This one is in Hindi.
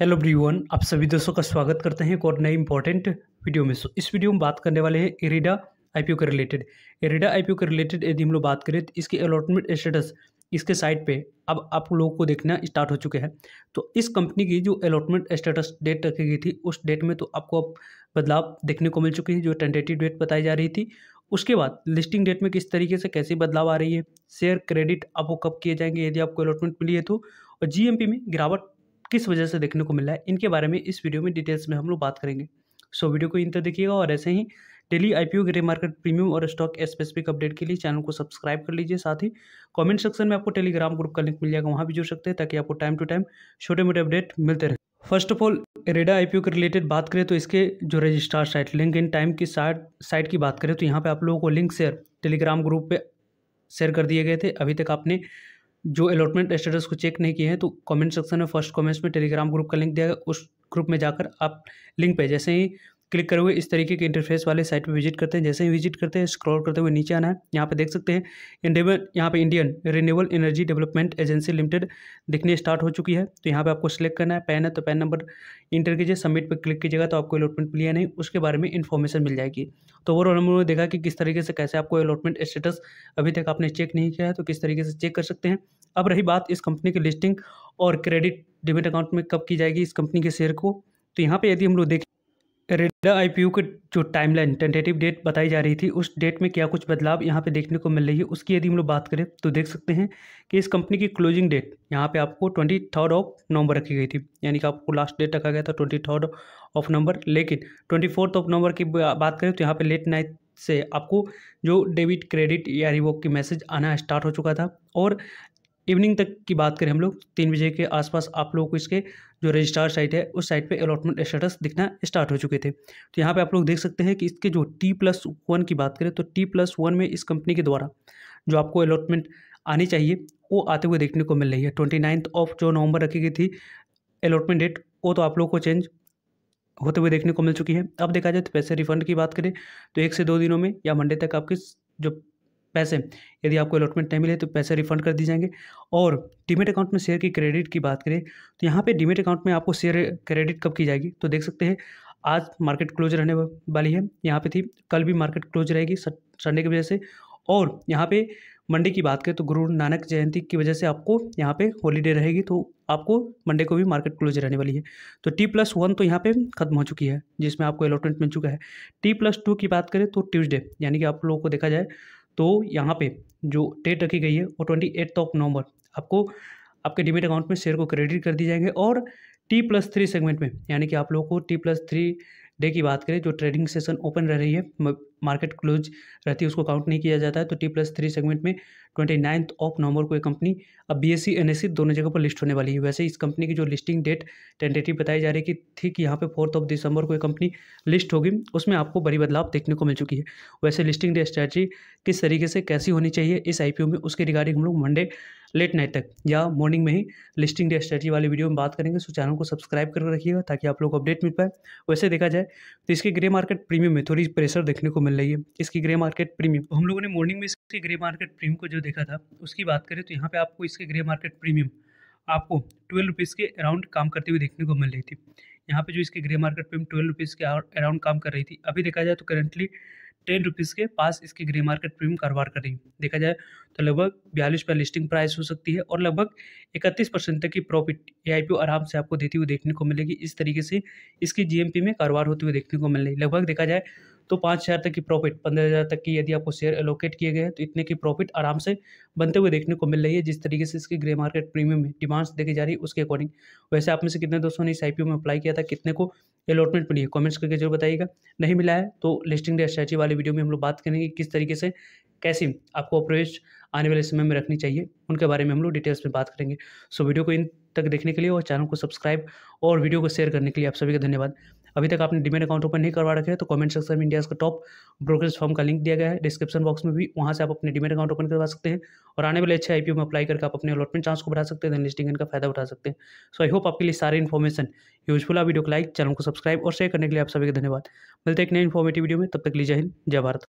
हेलो ब्रीवन आप सभी दोस्तों का स्वागत करते हैं एक और नई इंपॉर्टेंट वीडियो में सो इस वीडियो में बात करने वाले हैं एरिडा आईपीओ के रिलेटेड एरिडा आईपीओ के रिलेटेड यदि हम लोग बात करें तो इसके अलॉटमेंट स्टेटस इसके साइट पे अब आप लोगों को देखना स्टार्ट हो चुके हैं तो इस कंपनी की जो अलॉटमेंट स्टेटस डेट रखी गई थी उस डेट में तो आपको अब बदलाव देखने को मिल चुके हैं जो टेंटेटिव डेट बताई जा रही थी उसके बाद लिस्टिंग डेट में किस तरीके से कैसे बदलाव आ रही है शेयर क्रेडिट आपको कब किए जाएंगे यदि आपको अलॉटमेंट मिली है तो और जीएमपी में गिरावट किस वजह से देखने को मिला है इनके बारे में इस वीडियो में डिटेल्स में हम लोग बात करेंगे सो वीडियो को इन तक देखिएगा और ऐसे ही daily IPO grey market premium और स्टॉक स्पेसिफिक अपडेट के लिए चैनल को सब्सक्राइब कर लीजिए साथ ही कमेंट सेक्शन में आपको टेलीग्राम ग्रुप का लिंक मिल जाएगा वहाँ भी जुड़ सकते हैं ताकि आपको टाइम टू टाइम छोटे मोटे अपडेट मिलते रहे first of all IREDA IPO के रिलेटेड बात करें तो इसके जो registrar site link in time की साइट साइट की बात करें तो यहाँ पर आप लोगों को लिंक शेयर टेलीग्राम ग्रुप पर शेयर कर दिए गए थे अभी तक आपने जो अलॉटमेंट स्टेटस को चेक नहीं किए हैं तो कमेंट सेक्शन में फर्स्ट कमेंट्स में टेलीग्राम ग्रुप का लिंक दिया गया उस ग्रुप में जाकर आप लिंक पे जैसे ही क्लिक करोगे हुए इस तरीके के इंटरफेस वाले साइट पे विजिट करते हैं जैसे ही विजिट करते हैं स्क्रॉल करते हुए नीचे आना है यहाँ पे देख सकते हैं इंडियन यहाँ पे Indian renewable energy development agency limited दिखने स्टार्ट हो चुकी है तो यहाँ पे आपको सेलेक्ट करना है पैन है तो पैन नंबर इंटर कीजिए सबमिट पर क्लिक कीजिएगा तो आपको अलॉटमेंट मिली नहीं उसके बारे में इन्फॉर्मेशन मिल जाएगी तो ओवरऑल हम लोगों ने देखा कि किस तरीके से कैसे आपको अलॉटमेंट स्टेटस अभी तक आपने चेक नहीं किया है तो किस तरीके से चेक कर सकते हैं अब रही बात इस कंपनी की लिस्टिंग और क्रेडिट डेबिट अकाउंट में कब की जाएगी इस कंपनी के शेयर को तो यहाँ पर यदि हम लोग देखें रेडा आई के जो टाइमलाइन टेंटेटिव डेट बताई जा रही थी उस डेट में क्या कुछ बदलाव यहाँ पे देखने को मिल रही है उसकी यदि हम लोग बात करें तो देख सकते हैं कि इस कंपनी की क्लोजिंग डेट यहाँ पे आपको ट्वेंटी थर्ड ऑफ नवंबर रखी गई थी यानी कि आपको लास्ट डेट रखा गया था ट्वेंटी थर्ड ऑफ नवंबर लेकिन ट्वेंटी फोर्थ ऑफ नवंबर की बात करें तो यहाँ पर लेट नाइट से आपको जो डेबिट क्रेडिट या रिवोक की मैसेज आना स्टार्ट हो चुका था और इवनिंग तक की बात करें हम लोग तीन बजे के आसपास आप लोगों को इसके जो रजिस्ट्रार साइट है उस साइट पे अलॉटमेंट स्टेटस दिखना स्टार्ट हो चुके थे तो यहाँ पे आप लोग देख सकते हैं कि इसके जो टी प्लस वन की बात करें तो टी प्लस वन में इस कंपनी के द्वारा जो आपको अलॉटमेंट आनी चाहिए वो आते हुए देखने को मिल रही है ट्वेंटी नाइन्थ ऑफ जो नवंबर रखी गई थी अलॉटमेंट डेट वो तो आप लोग को चेंज होते हुए देखने को मिल चुकी है अब देखा जाए तो पैसे रिफंड की बात करें तो एक से दो दिनों में या मंडे तक आपके जो पैसे यदि आपको अलॉटमेंट नहीं मिले तो पैसे रिफंड कर दिए जाएंगे और डिमेट अकाउंट में शेयर की क्रेडिट की बात करें तो यहाँ पे डिमेट अकाउंट में आपको शेयर क्रेडिट कब की जाएगी तो देख सकते हैं आज मार्केट क्लोज रहने वाली है यहाँ पे थी कल भी मार्केट क्लोज रहेगी संडे की वजह से और यहाँ पे मंडे की बात करें तो गुरु नानक जयंती की वजह से आपको यहाँ पे हॉलीडे रहेगी तो आपको मंडे को भी मार्केट क्लोज रहने वाली है तो टी प्लस वन तो यहाँ पे खत्म हो चुकी है जिसमें आपको अलॉटमेंट मिल चुका है टी प्लस टू की बात करें तो ट्यूसडे यानी कि आप लोगों को देखा जाए तो यहाँ पे जो डेट रखी गई है वो ट्वेंटी एट्थ ऑफ नवंबर आपको आपके डिमेट अकाउंट में शेयर को क्रेडिट कर दिए जाएंगे और टी प्लस थ्री सेगमेंट में यानी कि आप लोगों को टी प्लस थ्री डे की बात करें जो ट्रेडिंग सेशन ओपन रह रही है मार्केट क्लोज रहती है उसको काउंट नहीं किया जाता है तो टी प्लस थ्री सेगमेंट में ट्वेंटी नाइन्थ ऑफ नवंबर को ये कंपनी अब B S C N S C दोनों जगह पर लिस्ट होने वाली है वैसे इस कंपनी की जो लिस्टिंग डेट टेंटेटिव बताई जा रही है कि ठीक यहाँ पे फोर्थ ऑफ दिसंबर को ये कंपनी लिस्ट होगी उसमें आपको बड़ी बदलाव देखने को मिल चुकी है वैसे लिस्टिंग डेट स्ट्रैटी किस तरीके से कैसी होनी चाहिए इस आई पी ओ में उसके रिगार्डिंग हम लोग मंडे लेट नाइट तक या मॉर्निंग में ही लिस्टिंग डे स्ट्रेटी वाली वीडियो में बात करेंगे सो चैनल को सब्सक्राइब करके रखिएगा ताकि आप लोग अपडेट मिल पाए वैसे देखा जाए तो इसके ग्रे मार्केट प्रीमियम में थोड़ी प्रेशर देखने को मिल रही है इसकी ग्रे मार्केट प्रीमियम हम लोगों ने मॉर्निंग में इसके ग्रे मार्केट प्रीमियम को जो देखा था उसकी बात करें तो यहाँ पे आपको इसके ग्रे मार्केट प्रीमियम आपको ट्वेल्व रुपीज़ के अराउंड काम करते हुए देखने को मिल रही थी यहाँ पे जो इसके grey market premium twelve rupees के अराउंड काम कर रही थी अभी देखा जाए तो करेंटली टेन रुपीज़ के पास इसके ग्रे मार्केट प्रीमियम कारोबार कर रही है देखा जाए तो लगभग बयालीस रुपये लिस्टिंग प्राइस हो सकती है और लगभग इकतीस परसेंट तक की प्रॉफिट ए आई आराम से आपको देती हुई देखने को मिलेगी इस तरीके से इसकी जी में कारोबार होते हुए देखने को मिल रही लगभग देखा जाए तो पाँच हज़ार तक की प्रॉफिट पंद्रह हज़ार तक की यदि आपको शेयर एलोकेट किए गए हैं तो इतने की प्रॉफिट आराम से बनते हुए देखने को मिल रही है जिस तरीके से इसकी ग्रे मार्केट प्रीमियम में डिमांड्स देखी जा रही है उसके अकॉर्डिंग वैसे आप में से कितने दोस्तों ने इस आई में अप्लाई किया था कितने को अलॉटमेंट मिली है कॉमेंट्स करके जरूर बताइएगा नहीं मिला है तो लिस्टिंग डे स्ट्रैची वाली वीडियो में हम लोग बात करेंगे किस तरीके से कैसे आपको अप्रोच आने वाले समय में रखनी चाहिए उनके बारे में हम लोग डिटेल्स में बात करेंगे सो वीडियो को इन तक देखने के लिए और चैनल को सब्सक्राइब और वीडियो को शेयर करने के लिए आप सभी का धन्यवाद अभी तक आपने डिमेट अकाउंट ओपन नहीं करवा रखे तो कमेंट सेक्शन में इंडिया का टॉप ब्रोकरेज फॉर्म का लिंक दिया गया है डिस्क्रिप्शन बॉक्स में भी वहाँ से आप अपने डिमेट अकाउंट ओपन करवा सकते हैं और आने वाले अच्छे आईपीओ में अप्लाई करके आप अपने अलॉटमेंट चांस को बढ़ा सकते हैं लिस्टिंग इनका फायदा उठा सकते हैं सो आई होप आपके लिए सारे इन्फॉर्मेशन यूजफुल है वीडियो को लाइक चैनल को सब्सक्राइब और शेयर करने के लिए आप सभी का धन्यवाद मिलते हैं एक नए इन्फॉर्मेटिव वीडियो में तब तक लीजिए हिंद जय भारत